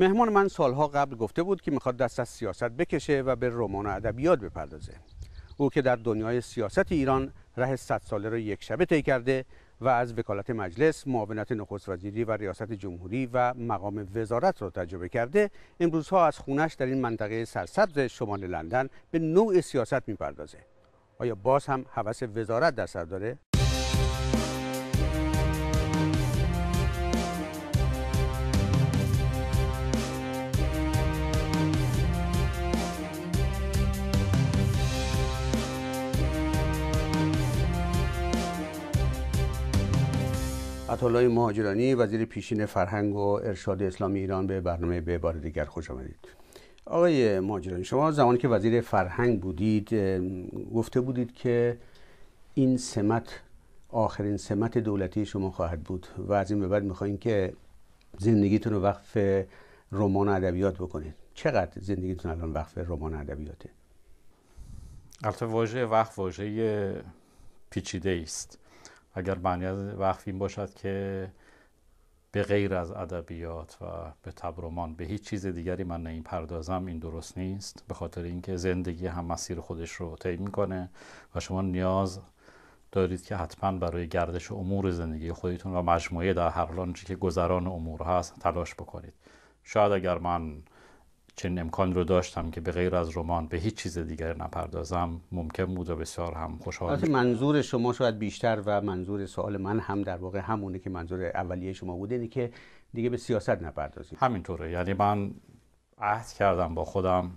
مهمان من سالها قبل گفته بود که میخواد دست از سیاست بکشه و به رمان و ادبیات بپردازه او که در دنیای سیاست ایران ره صد ساله را یک شبه طی کرده و از وکالت مجلس معاونت نخست وزیری و ریاست جمهوری و مقام وزارت را تجربه کرده امروزها از خونش در این منطقه سرسبز شمال لندن به نوع سیاست میپردازه آیا باز هم هوس وزارت در سر داره عطالای مهاجرانی وزیر پیشین فرهنگ و ارشاد اسلامی ایران به برنامه به بار دیگر خوش آمدید آقای مهاجرانی شما زمانی که وزیر فرهنگ بودید گفته بودید که این سمت آخرین سمت دولتی شما خواهد بود و از این به بعد میخواین که زندگیتون رو وقف رمان ادبیات بکنید چقدر زندگیتون الان وقف رمان ادبیاته البته واژه وقف واژه پیچیده است اگر معنی از وقف این باشد که به غیر از ادبیات و به تبرمان به هیچ چیز دیگری من این پردازم این درست نیست به خاطر اینکه زندگی هم مسیر خودش رو طی میکنه و شما نیاز دارید که حتما برای گردش امور زندگی خودتون و مجموعه در هر لانچی که گذران امور هست تلاش بکنید شاید اگر من چنین امکان رو داشتم که به غیر از رمان به هیچ چیز دیگر نپردازم ممکن بود و بسیار هم خوشحال منظور شما شاید بیشتر و منظور سوال من هم در واقع همونه که منظور اولیه شما بوده اینه که دیگه به سیاست نپردازید همینطوره یعنی من عهد کردم با خودم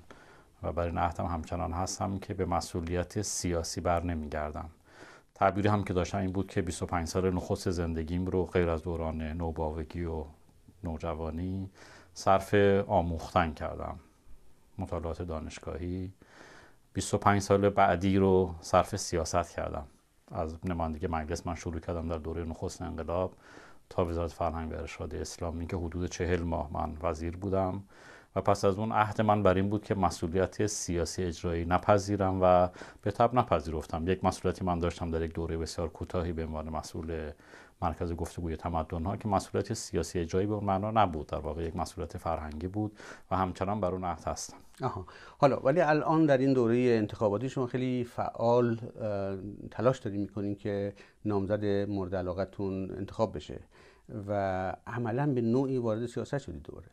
و برای این عهدم همچنان هستم که به مسئولیت سیاسی بر نمیگردم تعبیری هم که داشتم این بود که 25 سال نخست زندگیم رو غیر از دوران نوباوگی و نوجوانی صرف آموختن کردم مطالعات دانشگاهی 25 سال بعدی رو صرف سیاست کردم از نمایندگی مجلس من شروع کردم در دوره نخست انقلاب تا وزارت فرهنگ و ارشاد اسلامی که حدود چهل ماه من وزیر بودم و پس از اون عهد من بر این بود که مسئولیت سیاسی اجرایی نپذیرم و به تب نپذیرفتم یک مسئولیتی من داشتم در یک دوره بسیار کوتاهی به عنوان مسئول مرکز گفتگوی تمدن ها که مسئولیت سیاسی جایی به اون معنا نبود در واقع یک مسئولیت فرهنگی بود و همچنان بر اون عهد هستن آها حالا ولی الان در این دوره انتخاباتی شما خیلی فعال تلاش داری میکنین که نامزد مورد علاقتون انتخاب بشه و عملا به نوعی وارد سیاست شدید دوباره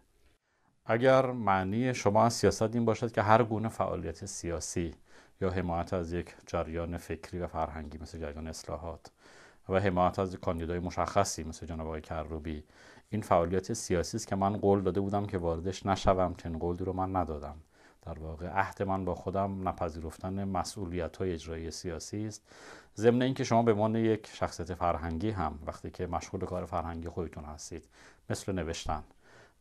اگر معنی شما از سیاست این باشد که هر گونه فعالیت سیاسی یا حمایت از یک جریان فکری و فرهنگی مثل جریان اصلاحات و حمایت از کاندیدای مشخصی مثل جناب آقای کروبی این فعالیت سیاسی است که من قول داده بودم که واردش نشوم چنین قولی رو من ندادم در واقع عهد من با خودم نپذیرفتن مسئولیت های اجرایی سیاسی است ضمن اینکه شما به من یک شخصیت فرهنگی هم وقتی که مشغول کار فرهنگی خودتون هستید مثل نوشتن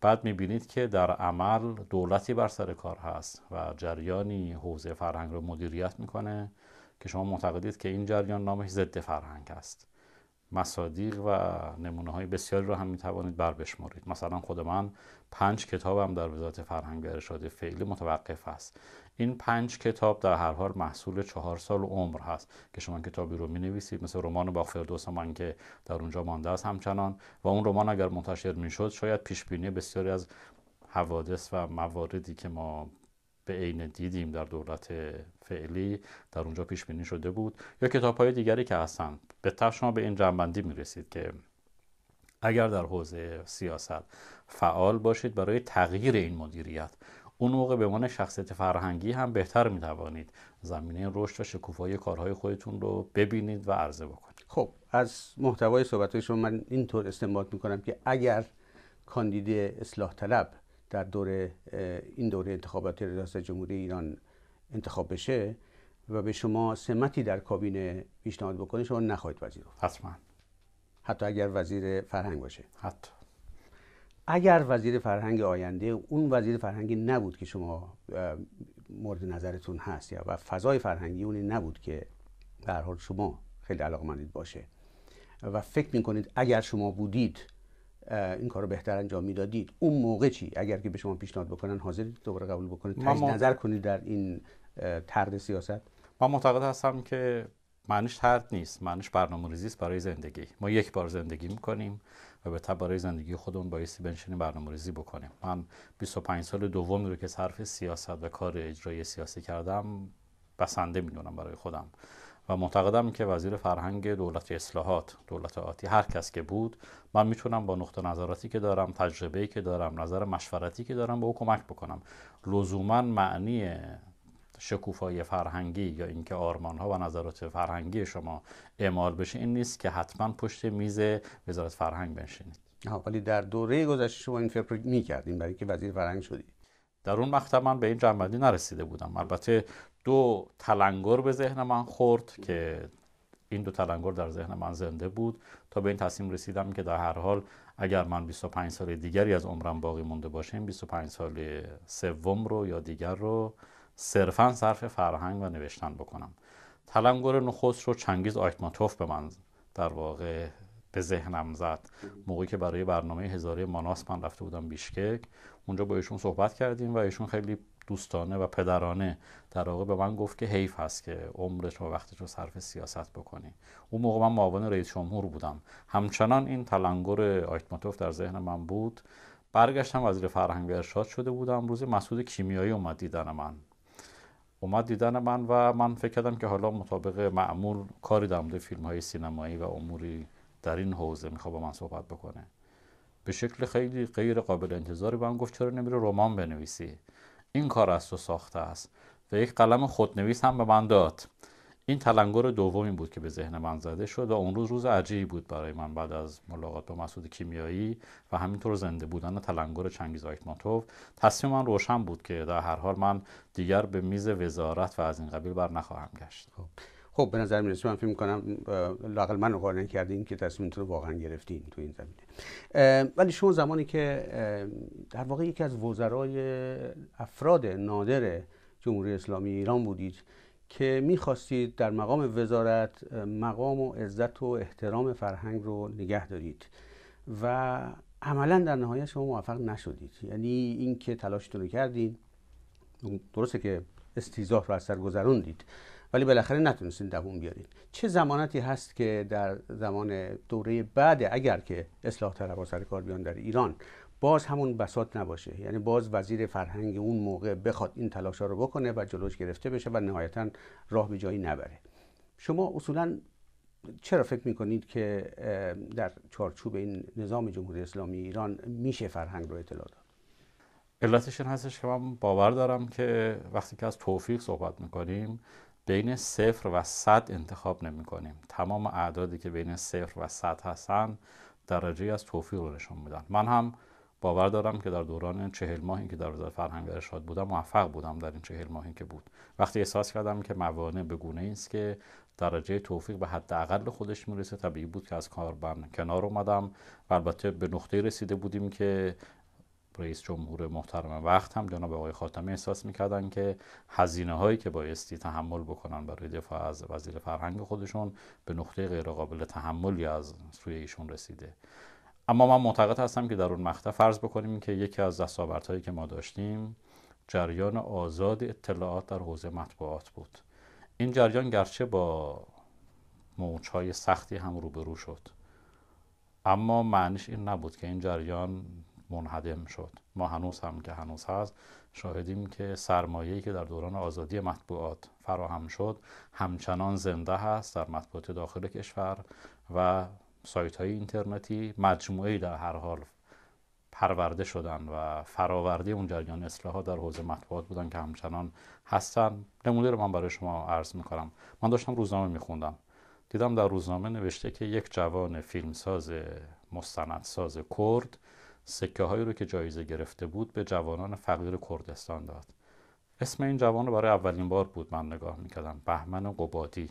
بعد میبینید که در عمل دولتی بر سر کار هست و جریانی حوزه فرهنگ رو مدیریت میکنه که شما معتقدید که این جریان نامش ضد فرهنگ است مصادیق و نمونه های بسیاری را هم میتوانید بر بشمارید مثلا خود من پنج کتابم در وزارت فرهنگ و ارشاد فعلی متوقف است این پنج کتاب در هر حال محصول چهار سال عمر هست که شما کتابی رو می نویسید مثل رمان با فردوس من که در اونجا مانده است همچنان و اون رمان اگر منتشر شد شاید پیش بینی بسیاری از حوادث و مواردی که ما به عین دیدیم در دولت فعلی در اونجا پیش بینی شده بود یا کتاب های دیگری که هستند به شما به این جنبندی رسید که اگر در حوزه سیاست فعال باشید برای تغییر این مدیریت اون موقع به عنوان شخصیت فرهنگی هم بهتر می توانید زمینه رشد و شکوفایی کارهای خودتون رو ببینید و عرضه بکنید خب از محتوای صحبت شما من اینطور استنباط می کنم که اگر کاندید اصلاح طلب در دوره این دوره انتخابات ریاست جمهوری ایران انتخاب بشه و به شما سمتی در کابینه پیشنهاد بکنه شما نخواهید پذیرفت حتما حتی اگر وزیر فرهنگ باشه حتی اگر وزیر فرهنگ آینده اون وزیر فرهنگی نبود که شما مورد نظرتون هست یا و فضای فرهنگی اونی نبود که در حال شما خیلی علاقمندید باشه و فکر میکنید اگر شما بودید این کار رو بهتر انجام میدادید اون موقع چی اگر که به شما پیشنهاد بکنن حاضرید دوباره قبول بکنید نظر کنید در این طرد سیاست من معتقد هستم که معنیش ترد نیست معنیش برنامه ریزی است برای زندگی ما یک بار زندگی میکنیم و به تبع برای زندگی خودمون بایستی بنشینیم برنامه ریزی بکنیم من 25 سال دومی رو که صرف سیاست و کار اجرایی سیاسی کردم بسنده میدونم برای خودم و معتقدم که وزیر فرهنگ دولت اصلاحات دولت آتی هر کس که بود من میتونم با نقطه نظراتی که دارم تجربه‌ای که دارم نظر مشورتی که دارم به او کمک بکنم لزوما معنی شکوفای فرهنگی یا اینکه آرمان ها و نظرات فرهنگی شما اعمال بشه این نیست که حتما پشت میز وزارت فرهنگ بنشینید ولی در دوره گذشته شما این فکر کردیم برای که وزیر فرهنگ شدی. در اون مقطع من به این جنبندی نرسیده بودم البته دو تلنگر به ذهن من خورد که این دو تلنگر در ذهن من زنده بود تا به این تصمیم رسیدم که در هر حال اگر من 25 سال دیگری از عمرم باقی مونده باشه این 25 سال سوم رو یا دیگر رو صرفا صرف فرهنگ و نوشتن بکنم تلنگر نخست رو چنگیز آیتماتوف به من در واقع به ذهنم زد موقعی که برای برنامه هزاره ماناس من رفته بودم بیشکک اونجا با ایشون صحبت کردیم و ایشون خیلی دوستانه و پدرانه در واقع به من گفت که حیف هست که عمرت و وقتت رو صرف سیاست بکنی اون موقع من معاون رئیس جمهور بودم همچنان این تلنگر آیتماتوف در ذهن من بود برگشتم وزیر فرهنگ ارشاد شده بودم روزی مسعود کیمیایی اومد دیدن من اومد دیدن من و من فکر کردم که حالا مطابق معمول کاری در مورد فیلم های سینمایی و اموری در این حوزه میخواد با من صحبت بکنه به شکل خیلی غیر قابل انتظاری به من گفت چرا نمیره رمان بنویسی این کار از تو ساخته است و یک قلم خودنویس هم به من داد این تلنگر دومی بود که به ذهن من زده شد و اون روز روز عجیبی بود برای من بعد از ملاقات با مسعود کیمیایی و همینطور زنده بودن تلنگر چنگیز آیتماتوف تصمیم من روشن بود که در هر حال من دیگر به میز وزارت و از این قبیل بر نخواهم گشت خب, خب، به نظر میرسه من فکر میکنم لاقل من رو قانع کردین که تصمیمتون رو واقعا گرفتین تو این زمینه ولی شما زمانی که در واقع یکی از وزرای افراد نادر جمهوری اسلامی ایران بودید که میخواستید در مقام وزارت مقام و عزت و احترام فرهنگ رو نگه دارید و عملا در نهایت شما موفق نشدید یعنی اینکه تلاشتون رو کردین درسته که استیزاه رو از سر گذروندید ولی بالاخره نتونستین دووم بیارید. چه زمانتی هست که در زمان دوره بعد اگر که اصلاح طلبها سر کار بیان در ایران باز همون بساط نباشه یعنی باز وزیر فرهنگ اون موقع بخواد این تلاشا رو بکنه و جلوش گرفته بشه و نهایتا راه به جایی نبره شما اصولا چرا فکر میکنید که در چارچوب این نظام جمهوری اسلامی ایران میشه فرهنگ رو اطلاع داد علتش این هستش که باور دارم که وقتی که از توفیق صحبت میکنیم بین صفر و صد انتخاب نمی کنیم تمام اعدادی که بین صفر و صد هستن درجه از توفیق رو نشون میدن من هم باور دارم که در دوران چهل ماهی که در وزارت فرهنگ ارشاد بودم موفق بودم در این چهل ماهی که بود وقتی احساس کردم که موانع بگونه است که درجه توفیق به حداقل خودش میرسه طبیعی بود که از کار کنار اومدم و البته به نقطه رسیده بودیم که رئیس جمهور محترم وقت هم جناب آقای خاتمی احساس میکردن که هزینه هایی که بایستی تحمل بکنن برای دفاع از وزیر فرهنگ خودشون به نقطه غیرقابل تحملی از سوی ایشون رسیده اما من معتقد هستم که در اون مقطع فرض بکنیم که یکی از دستاوردهایی که ما داشتیم جریان آزاد اطلاعات در حوزه مطبوعات بود این جریان گرچه با موجهای سختی هم روبرو شد اما معنیش این نبود که این جریان منهدم شد ما هنوز هم که هنوز هست شاهدیم که سرمایه‌ای که در دوران آزادی مطبوعات فراهم شد همچنان زنده هست در مطبوعات داخل کشور و سایت های اینترنتی مجموعه در هر حال پرورده شدن و فراورده اون جریان اصلاحات در حوزه مطبوعات بودن که همچنان هستن نمونه رو من برای شما عرض میکنم من داشتم روزنامه میخوندم دیدم در روزنامه نوشته که یک جوان فیلمساز مستندساز کرد سکه هایی رو که جایزه گرفته بود به جوانان فقیر کردستان داد اسم این جوان رو برای اولین بار بود من نگاه میکردم بهمن قبادی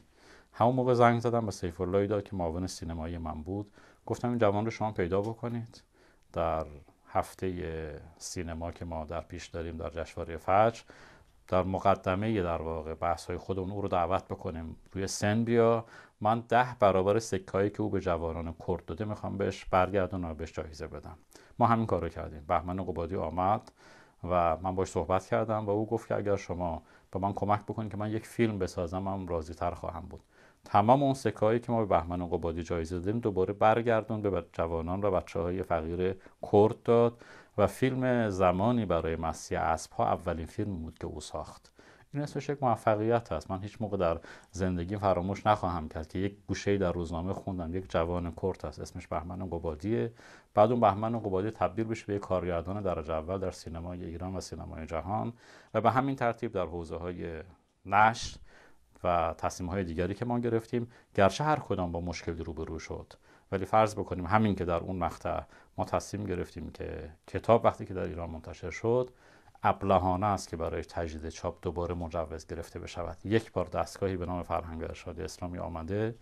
همون موقع زنگ زدم به سیف داد که معاون سینمایی من بود گفتم این جوان رو شما پیدا بکنید در هفته سینما که ما در پیش داریم در جشنواره فجر در مقدمه در واقع بحث های خودمون او رو دعوت بکنیم روی سن بیا من ده برابر سکه که او به جوانان کرد داده میخوام بهش برگردون و بهش جایزه بدم ما همین کارو کردیم بهمن قبادی آمد و من باش صحبت کردم و او گفت که اگر شما به من کمک بکنید که من یک فیلم بسازم من راضی تر خواهم بود تمام اون سکایی که ما به بهمن قبادی جایزه دادیم دوباره برگردون به جوانان و بچه های فقیر کرد داد و فیلم زمانی برای مسیح اسب ها اولین فیلم بود که او ساخت این اسمش یک موفقیت هست من هیچ موقع در زندگی فراموش نخواهم کرد که یک گوشه در روزنامه خوندم یک جوان کرد است. اسمش بهمن قبادیه بعد اون بهمن قبادی تبدیل بشه به یک کارگردان درجه اول در سینمای ایران و سینمای جهان و به همین ترتیب در حوزه های نشر و تصمیم های دیگری که ما گرفتیم گرچه هر کدام با مشکلی روبرو شد ولی فرض بکنیم همین که در اون مقطع ما تصمیم گرفتیم که کتاب وقتی که در ایران منتشر شد ابلهانه است که برای تجدید چاپ دوباره مجوز گرفته بشود یک بار دستگاهی به نام فرهنگ ارشاد اسلامی آمده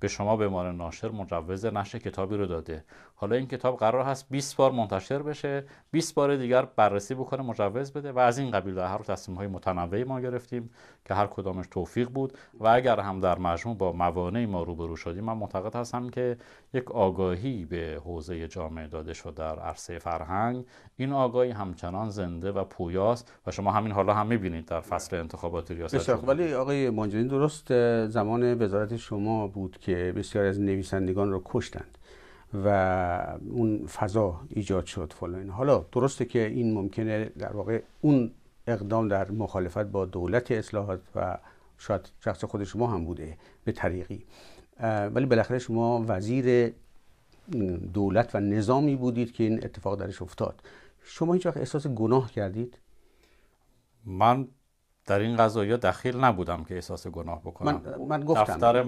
به شما به عنوان ناشر مجوز نشر کتابی رو داده حالا این کتاب قرار هست 20 بار منتشر بشه 20 بار دیگر بررسی بکنه مجوز بده و از این قبیل در هر تصمیم های متنوعی ما گرفتیم که هر کدامش توفیق بود و اگر هم در مجموع با موانعی ما روبرو شدیم من معتقد هستم که یک آگاهی به حوزه جامعه داده شد در عرصه فرهنگ این آگاهی همچنان زنده و پویاست و شما همین حالا هم میبینید در فصل انتخابات ریاست ولی آقای منجین درست زمان وزارت شما بود که که بسیاری از نویسندگان رو کشتند و اون فضا ایجاد شد فلان حالا درسته که این ممکنه در واقع اون اقدام در مخالفت با دولت اصلاحات و شاید شخص خود شما هم بوده به طریقی ولی بالاخره شما وزیر دولت و نظامی بودید که این اتفاق درش افتاد شما هیچ وقت احساس گناه کردید من در این قضایا دخیل نبودم که احساس گناه بکنم من, من گفتم دفتر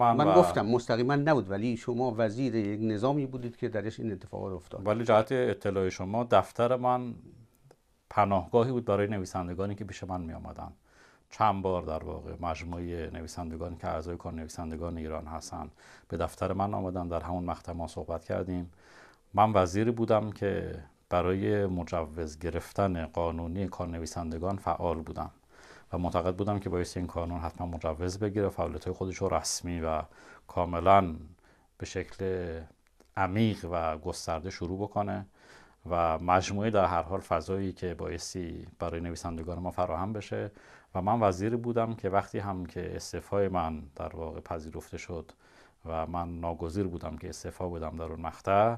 من, مستقیما نبود ولی شما وزیر یک نظامی بودید که درش این اتفاق افتاد ولی جهت اطلاع شما دفتر من پناهگاهی بود برای نویسندگانی که پیش من می آمدن. چند بار در واقع مجموعه نویسندگان که اعضای کار نویسندگان ایران هستند به دفتر من آمدن در همون مقطع ما صحبت کردیم من وزیر بودم که برای مجوز گرفتن قانونی کار نویسندگان فعال بودم و معتقد بودم که باید این کانون حتما مجوز بگیره فعالیت های خودش رو رسمی و کاملا به شکل عمیق و گسترده شروع بکنه و مجموعه در هر حال فضایی که بایستی برای نویسندگان ما فراهم بشه و من وزیری بودم که وقتی هم که استعفای من در واقع پذیرفته شد و من ناگزیر بودم که استعفا بدم در اون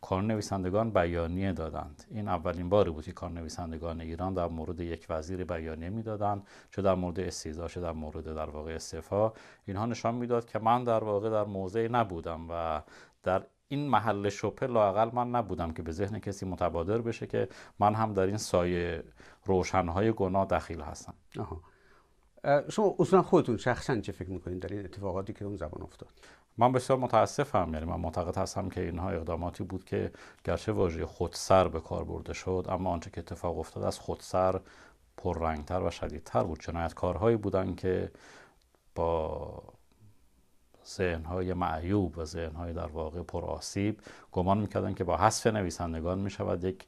کار نویسندگان بیانیه دادند این اولین باری بود که نویسندگان ایران در مورد یک وزیر بیانیه میدادند چه در مورد استیزا چه در مورد در واقع استعفا اینها نشان میداد که من در واقع در موضعی نبودم و در این محل شبه لاقل من نبودم که به ذهن کسی متبادر بشه که من هم در این سایه روشنهای گناه دخیل هستم آها. شما اصلا خودتون شخصا چه فکر میکنید در این اتفاقاتی که اون زبان افتاد من بسیار متاسفم یعنی من معتقد هستم که اینها اقداماتی بود که گرچه واژه خودسر به کار برده شد اما آنچه که اتفاق افتاد از خودسر پررنگتر و شدیدتر بود کارهایی بودند که با ذهنهای معیوب و ذهنهای در واقع پرآسیب گمان میکردن که با حذف نویسندگان میشود یک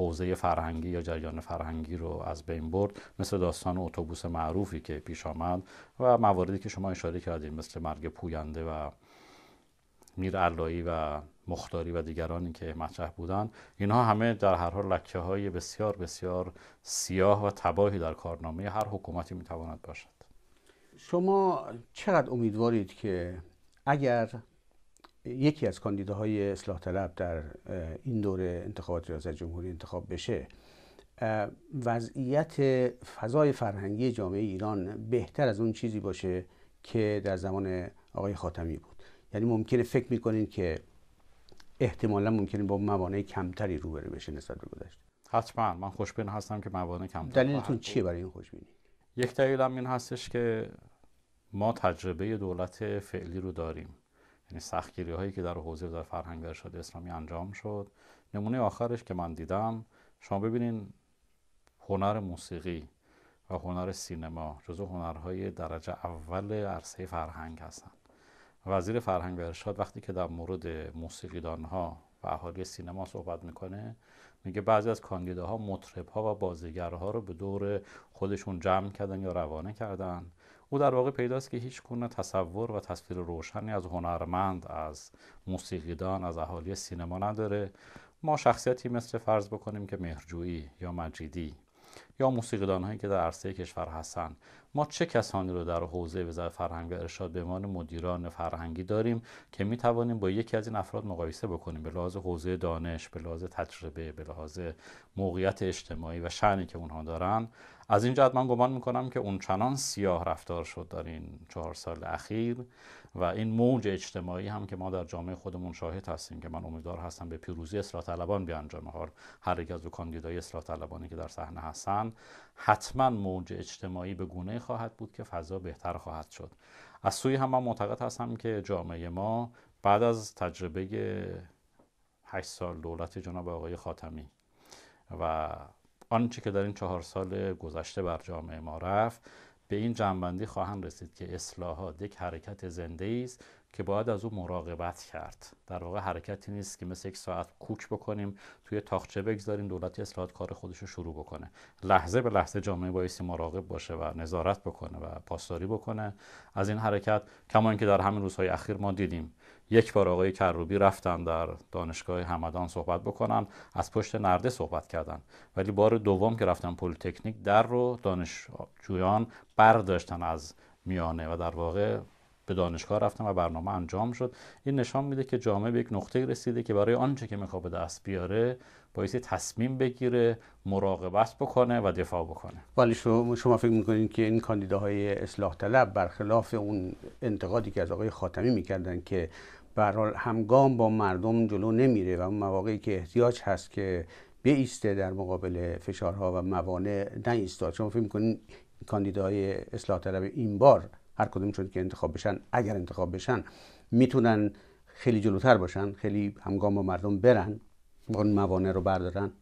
حوزه فرهنگی یا جریان فرهنگی رو از بین برد مثل داستان اتوبوس معروفی که پیش آمد و مواردی که شما اشاره کردید مثل مرگ پوینده و میر علایی و مختاری و دیگرانی که مطرح بودند اینها همه در هر حال لکه های بسیار بسیار سیاه و تباهی در کارنامه هر حکومتی میتواند باشد شما چقدر امیدوارید که اگر یکی از کاندیداهای اصلاح طلب در این دوره انتخابات ریاست جمهوری انتخاب بشه وضعیت فضای فرهنگی جامعه ایران بهتر از اون چیزی باشه که در زمان آقای خاتمی بود یعنی ممکنه فکر میکنین که احتمالا ممکنه با موانع کمتری روبرو بشه نسبت به گذشته حتما من خوشبین هستم که موانع کمتر دلیلتون چیه برای این خوشبینی یک دلیل هم این هستش که ما تجربه دولت فعلی رو داریم یعنی سختگیری هایی که در حوزه در فرهنگ ارشاد اسلامی انجام شد نمونه آخرش که من دیدم شما ببینین هنر موسیقی و هنر سینما جزو هنرهای درجه اول عرصه فرهنگ هستند وزیر فرهنگ و ارشاد وقتی که در مورد موسیقیدان ها و اهالی سینما صحبت میکنه میگه بعضی از کاندیداها مطرب ها و بازیگرها رو به دور خودشون جمع کردن یا روانه کردن او در واقع پیداست که هیچ گونه تصور و تصویر روشنی از هنرمند از موسیقیدان از اهالی سینما نداره ما شخصیتی مثل فرض بکنیم که مهرجویی یا مجیدی یا موسیقیدان هایی که در عرصه کشور هستند ما چه کسانی رو در حوزه وزارت فرهنگ و ارشاد به عنوان مدیران فرهنگی داریم که می توانیم با یکی از این افراد مقایسه بکنیم به لحاظ حوزه دانش به لحاظ تجربه به لحاظ موقعیت اجتماعی و شعنی که اونها دارن از این جهت من گمان میکنم که اون چنان سیاه رفتار شد در این چهار سال اخیر و این موج اجتماعی هم که ما در جامعه خودمون شاهد هستیم که من امیدوار هستم به پیروزی اصلاح طلبان بیانجامه حال هر یک از کاندیدای اصلاح طلبانی که در صحنه هستن حتما موج اجتماعی به گونه خواهد بود که فضا بهتر خواهد شد از سوی هم من معتقد هستم که جامعه ما بعد از تجربه 8 سال دولت جناب آقای خاتمی و آنچه که در این چهار سال گذشته بر جامعه ما رفت به این جنبندی خواهند رسید که اصلاحات یک حرکت زنده است که باید از او مراقبت کرد در واقع حرکتی نیست که مثل یک ساعت کوک بکنیم توی تاخچه بگذاریم دولت اصلاحات کار خودش رو شروع بکنه لحظه به لحظه جامعه بایستی مراقب باشه و نظارت بکنه و پاسداری بکنه از این حرکت کما اینکه در همین روزهای اخیر ما دیدیم یک بار آقای کروبی رفتن در دانشگاه همدان صحبت بکنن از پشت نرده صحبت کردن ولی بار دوم که رفتن پلیتکنیک در رو دانشجویان برداشتن از میانه و در واقع به دانشگاه رفتم و برنامه انجام شد این نشان میده که جامعه به یک نقطه رسیده که برای آنچه که میخواد به دست بیاره بایستی تصمیم بگیره مراقبت بکنه و دفاع بکنه ولی شما فکر میکنید که این کاندیداهای اصلاح طلب برخلاف اون انتقادی که از آقای خاتمی میکردن که برحال همگام با مردم جلو نمیره و اون مواقعی که احتیاج هست که بیسته در مقابل فشارها و موانع نایستاد شما فکر میکنید کاندیداهای اصلاح طلب این بار هر چون که انتخاب بشن اگر انتخاب بشن میتونن خیلی جلوتر باشن خیلی همگام با مردم برن اون موانع رو بردارن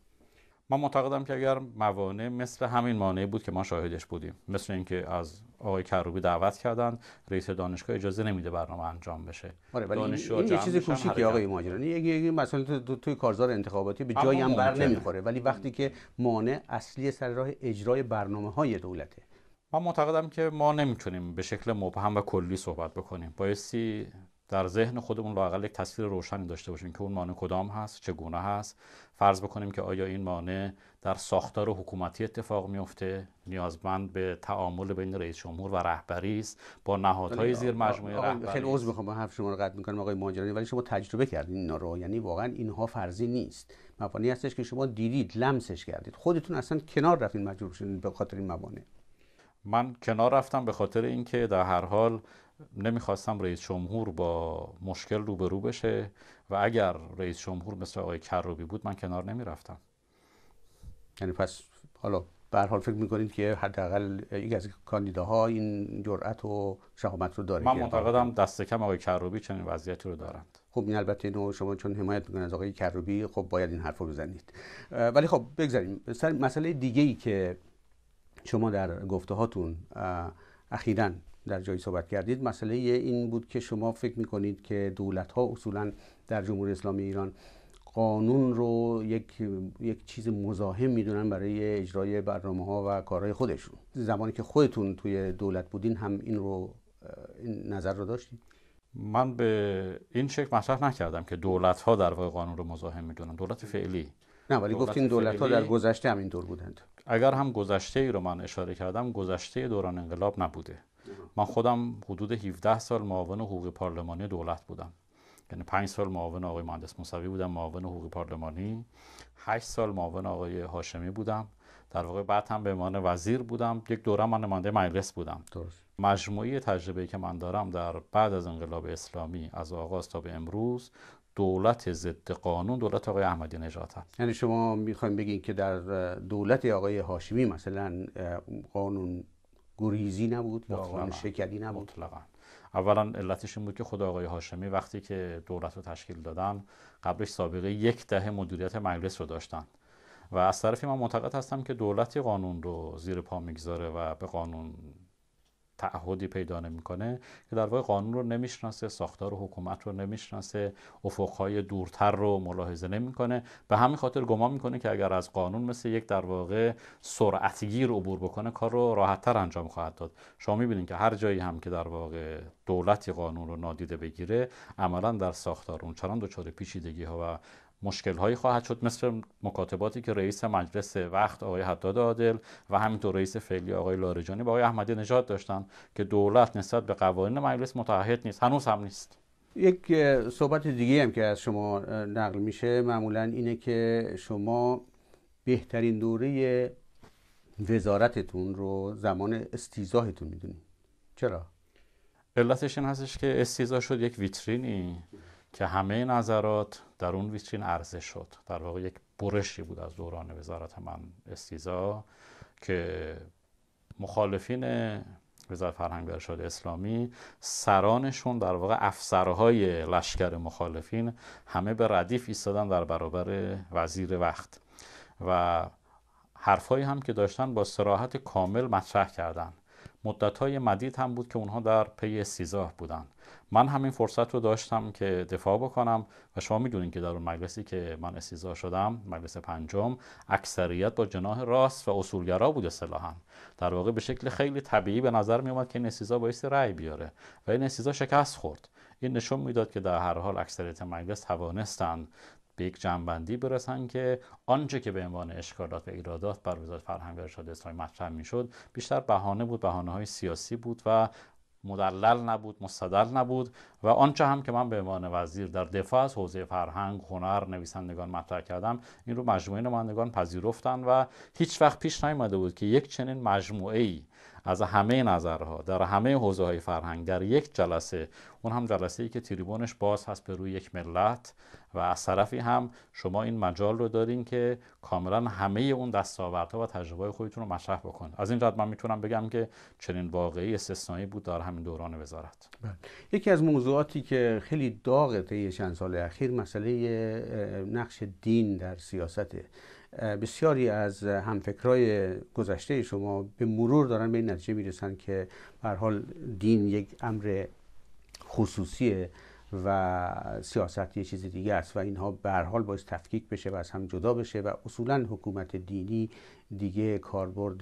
من معتقدم که اگر موانع مثل همین مانعی بود که ما شاهدش بودیم مثل اینکه از آقای کروبی دعوت کردن رئیس دانشگاه اجازه نمیده برنامه انجام بشه آره ولی این, این یه چیز که آقای ماجرانی یکی مثلا تو توی کارزار انتخاباتی به جایی هم بر نمیخوره ولی وقتی که مانع اصلی سر راه اجرای برنامه های دولته من معتقدم که ما نمیتونیم به شکل مبهم و کلی صحبت بکنیم بایستی در ذهن خودمون لاقل یک تصویر روشنی داشته باشیم که اون مانع کدام هست چگونه هست فرض بکنیم که آیا این مانع در ساختار حکومتی اتفاق میفته نیازمند به تعامل بین رئیس جمهور و رهبری است با نهادهای زیر مجموعه رهبری خیلی عذر میخوام حرف شما رو قطع میکنم آقای ماجرانی ولی شما تجربه کردین اینا رو یعنی واقعا اینها فرضی نیست مبانی هستش که شما دیدید لمسش کردید خودتون اصلا کنار رفتین مجبور به خاطر این من کنار رفتم به خاطر اینکه در هر حال نمیخواستم رئیس جمهور با مشکل روبرو بشه و اگر رئیس جمهور مثل آقای کروبی بود من کنار نمیرفتم یعنی پس حالا به حال فکر میکنید که حداقل یک از کاندیداها این جرأت و شهامت رو داره من معتقدم دست کم آقای کروبی چنین وضعیتی رو دارند خب این البته اینو شما چون حمایت میکنید از آقای کروبی خب باید این حرف رو بزنید ولی خب بگذاریم مسئله دیگه ای که شما در گفته هاتون اخیرا در جایی صحبت کردید مسئله این بود که شما فکر میکنید که دولت ها اصولا در جمهوری اسلامی ایران قانون رو یک, یک چیز مزاحم میدونن برای اجرای برنامه ها و کارهای خودشون زمانی که خودتون توی دولت بودین هم این رو این نظر رو داشتید من به این شکل مطرح نکردم که دولت در واقع قانون رو مزاحم میدونن دولت فعلی نه ولی گفتین دولت در گذشته هم دور بودند اگر هم گذشته ای رو من اشاره کردم گذشته دوران انقلاب نبوده من خودم حدود 17 سال معاون حقوق پارلمانی دولت بودم یعنی 5 سال معاون آقای مهندس موسوی بودم معاون حقوق پارلمانی 8 سال معاون آقای هاشمی بودم در واقع بعد هم به عنوان وزیر بودم یک دوره من نماینده مجلس بودم درست. مجموعی تجربه که من دارم در بعد از انقلاب اسلامی از آغاز تا به امروز دولت ضد قانون دولت آقای احمدی نژاد هست یعنی شما میخوایم بگین که در دولت آقای هاشمی مثلا قانون گریزی نبود یا قانون شکلی نبود مطلقا اولا علتش این بود که خود آقای هاشمی وقتی که دولت رو تشکیل دادن قبلش سابقه یک دهه مدیریت مجلس رو داشتن و از طرفی من معتقد هستم که دولتی قانون رو زیر پا میگذاره و به قانون تعهدی پیدا نمیکنه که در واقع قانون رو نمیشناسه ساختار حکومت رو نمیشناسه افقهای دورتر رو ملاحظه نمیکنه به همین خاطر گمان میکنه که اگر از قانون مثل یک در واقع سرعتگیر عبور بکنه کار رو راحتتر انجام خواهد داد شما میبینید که هر جایی هم که در واقع دولتی قانون رو نادیده بگیره عملا در ساختار اون چنان دچار پیچیدگی ها و مشکل هایی خواهد شد مثل مکاتباتی که رئیس مجلس وقت آقای حداد عادل و همینطور رئیس فعلی آقای لاریجانی با آقای احمدی نژاد داشتن که دولت نسبت به قوانین مجلس متعهد نیست هنوز هم نیست یک صحبت دیگه هم که از شما نقل میشه معمولا اینه که شما بهترین دوره وزارتتون رو زمان استیزاهتون میدونید چرا؟ علتش این هستش که استیزا شد یک ویترینی که همه نظرات در اون ویترین عرضه شد در واقع یک برشی بود از دوران وزارت من استیزا که مخالفین وزارت فرهنگ و اسلامی سرانشون در واقع افسرهای لشکر مخالفین همه به ردیف ایستادن در برابر وزیر وقت و حرفهایی هم که داشتن با سراحت کامل مطرح کردن مدت های مدید هم بود که اونها در پی سیزاه بودند من همین فرصت رو داشتم که دفاع بکنم و شما میدونین که در اون مجلسی که من استیزا شدم مجلس پنجم اکثریت با جناه راست و اصولگرا بود هم. در واقع به شکل خیلی طبیعی به نظر می که این استیزا بایستی رأی بیاره و این استیزا شکست خورد این نشون میداد که در هر حال اکثریت مجلس توانستند به یک جنبندی برسن که آنچه که به عنوان اشکالات و ایرادات بر وزارت فرهنگ و ارشاد اسلامی مطرح میشد بیشتر بهانه بود بهانه های سیاسی بود و مدلل نبود مستدل نبود و آنچه هم که من به عنوان وزیر در دفاع از حوزه فرهنگ هنر نویسندگان مطرح کردم این رو مجموعه نمایندگان پذیرفتن و هیچ وقت پیش نیامده بود که یک چنین مجموعه ای از همه نظرها در همه حوزه های فرهنگ در یک جلسه اون هم جلسه ای که تریبونش باز هست به روی یک ملت و از طرفی هم شما این مجال رو دارین که کاملا همه اون دستاوردها و تجربه خودتون رو مطرح بکنید از این جهت من میتونم بگم که چنین واقعی استثنایی بود در همین دوران وزارت بله. یکی از موضوعاتی که خیلی داغ طی چند سال اخیر مسئله نقش دین در سیاسته بسیاری از همفکرای گذشته شما به مرور دارن به این نتیجه میرسن که به حال دین یک امر خصوصیه و سیاست یه چیز دیگه است و اینها به حال باید تفکیک بشه و از هم جدا بشه و اصولا حکومت دینی دیگه کاربرد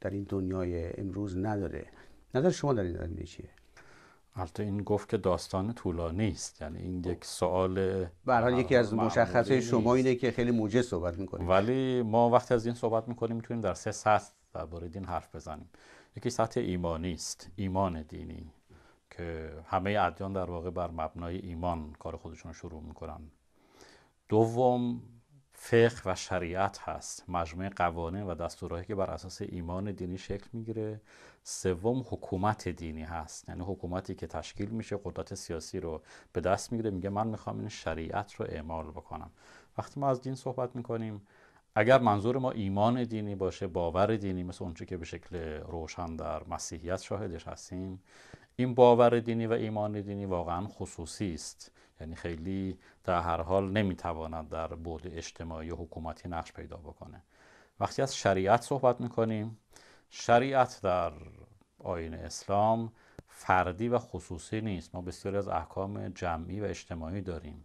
در این دنیای امروز نداره نظر شما در این زمینه چیه البته این گفت که داستان طولانی است یعنی این خب. یک سوال به یکی از مشخصه شما اینه که خیلی موجه صحبت میکنیم ولی ما وقتی از این صحبت میکنیم میتونیم در سه سطح درباره دین حرف بزنیم یکی سطح ایمانی است ایمان دینی که همه ادیان در واقع بر مبنای ایمان کار خودشون شروع میکنن دوم فقه و شریعت هست مجموع قوانین و دستورهایی که بر اساس ایمان دینی شکل میگیره سوم حکومت دینی هست یعنی حکومتی که تشکیل میشه قدرت سیاسی رو به دست میگیره میگه من میخوام این شریعت رو اعمال بکنم وقتی ما از دین صحبت میکنیم اگر منظور ما ایمان دینی باشه باور دینی مثل اونچه که به شکل روشن در مسیحیت شاهدش هستیم این باور دینی و ایمان دینی واقعا خصوصی است یعنی خیلی در هر حال نمیتواند در بعد اجتماعی و حکومتی نقش پیدا بکنه وقتی از شریعت صحبت میکنیم شریعت در آین اسلام فردی و خصوصی نیست ما بسیاری از احکام جمعی و اجتماعی داریم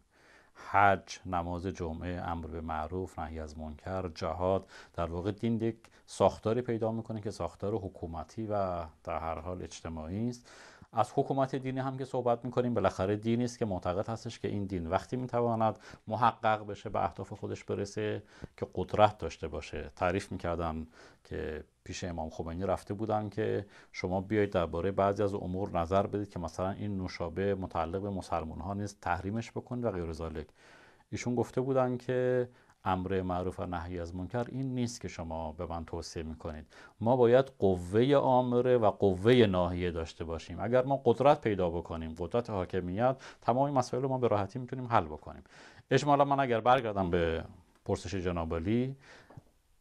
حج، نماز جمعه، امر به معروف، نهی از منکر، جهاد در واقع دین یک ساختاری پیدا میکنه که ساختار حکومتی و در هر حال اجتماعی است از حکومت دینی هم که صحبت میکنیم بالاخره دینی است که معتقد هستش که این دین وقتی میتواند محقق بشه به اهداف خودش برسه که قدرت داشته باشه تعریف میکردم که پیش امام خمینی رفته بودن که شما بیایید درباره بعضی از امور نظر بدید که مثلا این نوشابه متعلق به مسلمان ها نیست تحریمش بکنید و غیر ذالک ایشون گفته بودن که امر معروف و نهی از منکر این نیست که شما به من توصیه میکنید ما باید قوه آمره و قوه ناحیه داشته باشیم اگر ما قدرت پیدا بکنیم قدرت حاکمیت تمام این مسائل رو ما به راحتی میتونیم حل بکنیم اجمالا من اگر برگردم به پرسش جنابالی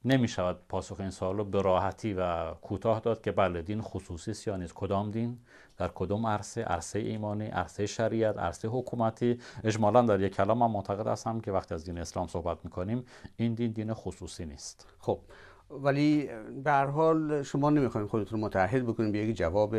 نمی شود پاسخ این سوال رو به راحتی و کوتاه داد که بله دین خصوصی است یا نیست کدام دین در کدام عرصه عرصه ایمانی عرصه شریعت عرصه حکومتی اجمالا در یک کلام من معتقد هستم که وقتی از دین اسلام صحبت میکنیم این دین دین خصوصی نیست خب ولی به حال شما نمیخواید خودتون رو متعهد بکنید به یک جواب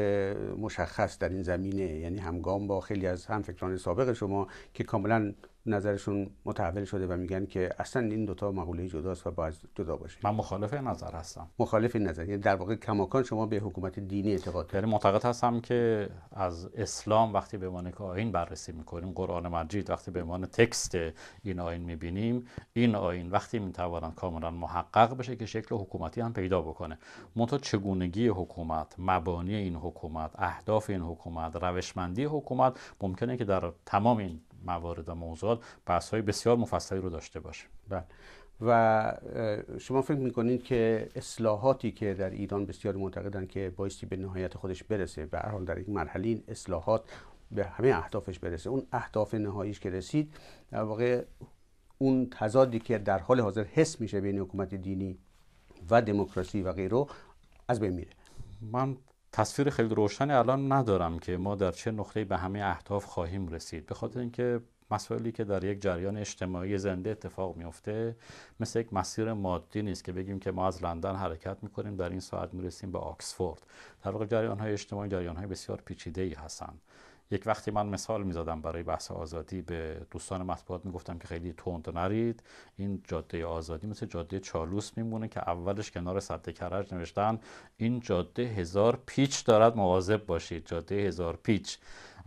مشخص در این زمینه یعنی همگام با خیلی از همفکران سابق شما که کاملا نظرشون متحول شده و میگن که اصلا این دوتا مقوله جداست و باید جدا باشه من مخالف نظر هستم مخالف نظر یعنی در واقع کماکان شما به حکومت دینی اعتقاد دارید یعنی معتقد هستم که از اسلام وقتی به عنوان که آیین بررسی میکنیم قرآن مجید وقتی به عنوان تکست این آین میبینیم این آین وقتی میتواند کاملا محقق بشه که شکل حکومتی هم پیدا بکنه منتها چگونگی حکومت مبانی این حکومت اهداف این حکومت روشمندی حکومت ممکنه که در تمام این موارد و موضوعات بحث های بسیار مفصلی رو داشته باشه بله و شما فکر میکنید که اصلاحاتی که در ایران بسیار معتقدن که بایستی به نهایت خودش برسه به هر حال در این مرحله این اصلاحات به همه اهدافش برسه اون اهداف نهاییش که رسید در واقع اون تضادی که در حال حاضر حس میشه بین حکومت دینی و دموکراسی و غیره از بین میره من تصویر خیلی روشنی الان ندارم که ما در چه نقطه‌ای به همه اهداف خواهیم رسید به خاطر اینکه مسائلی که در یک جریان اجتماعی زنده اتفاق میفته مثل یک مسیر مادی نیست که بگیم که ما از لندن حرکت میکنیم در این ساعت میرسیم به آکسفورد در واقع جریان های اجتماعی جریان های بسیار پیچیده ای هستند یک وقتی من مثال میزدم برای بحث آزادی به دوستان مطبوعات میگفتم که خیلی تند نرید این جاده آزادی مثل جاده چالوس میمونه که اولش کنار صد کرج نوشتن این جاده هزار پیچ دارد مواظب باشید جاده هزار پیچ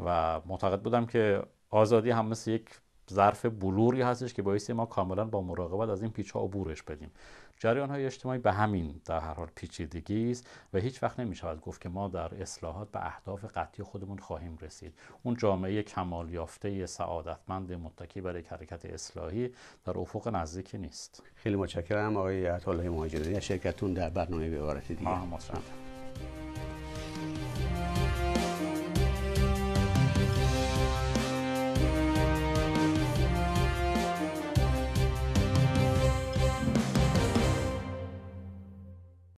و معتقد بودم که آزادی هم مثل یک ظرف بلوری هستش که باعث ما کاملا با مراقبت از این پیچ ها عبورش بدیم جریان های اجتماعی به همین در هر حال پیچیدگی است و هیچ وقت نمی گفت که ما در اصلاحات به اهداف قطعی خودمون خواهیم رسید اون جامعه کمال یافته سعادتمند متکی برای حرکت اصلاحی در افق نزدیکی نیست خیلی متشکرم آقای عطالله مهاجری شرکتتون در برنامه به عبارت دیگه